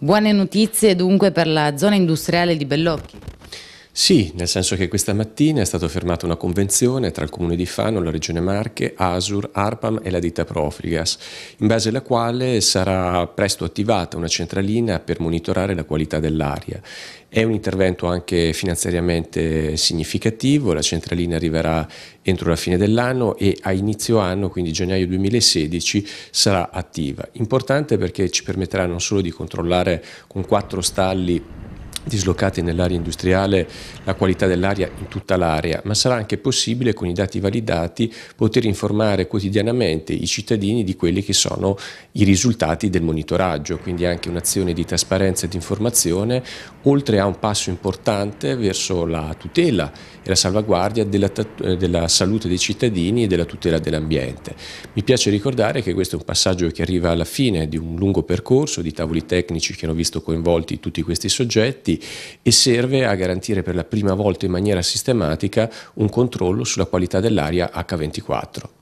Buone notizie dunque per la zona industriale di Bellocchi. Sì, nel senso che questa mattina è stata fermata una convenzione tra il Comune di Fano, la Regione Marche, ASUR, ARPAM e la ditta Profligas, in base alla quale sarà presto attivata una centralina per monitorare la qualità dell'aria. È un intervento anche finanziariamente significativo, la centralina arriverà entro la fine dell'anno e a inizio anno, quindi gennaio 2016, sarà attiva. Importante perché ci permetterà non solo di controllare con quattro stalli dislocate nell'area industriale la qualità dell'aria in tutta l'area, ma sarà anche possibile con i dati validati poter informare quotidianamente i cittadini di quelli che sono i risultati del monitoraggio, quindi anche un'azione di trasparenza e di informazione, oltre a un passo importante verso la tutela e la salvaguardia della, della salute dei cittadini e della tutela dell'ambiente. Mi piace ricordare che questo è un passaggio che arriva alla fine di un lungo percorso di tavoli tecnici che hanno visto coinvolti tutti questi soggetti, e serve a garantire per la prima volta in maniera sistematica un controllo sulla qualità dell'aria H24.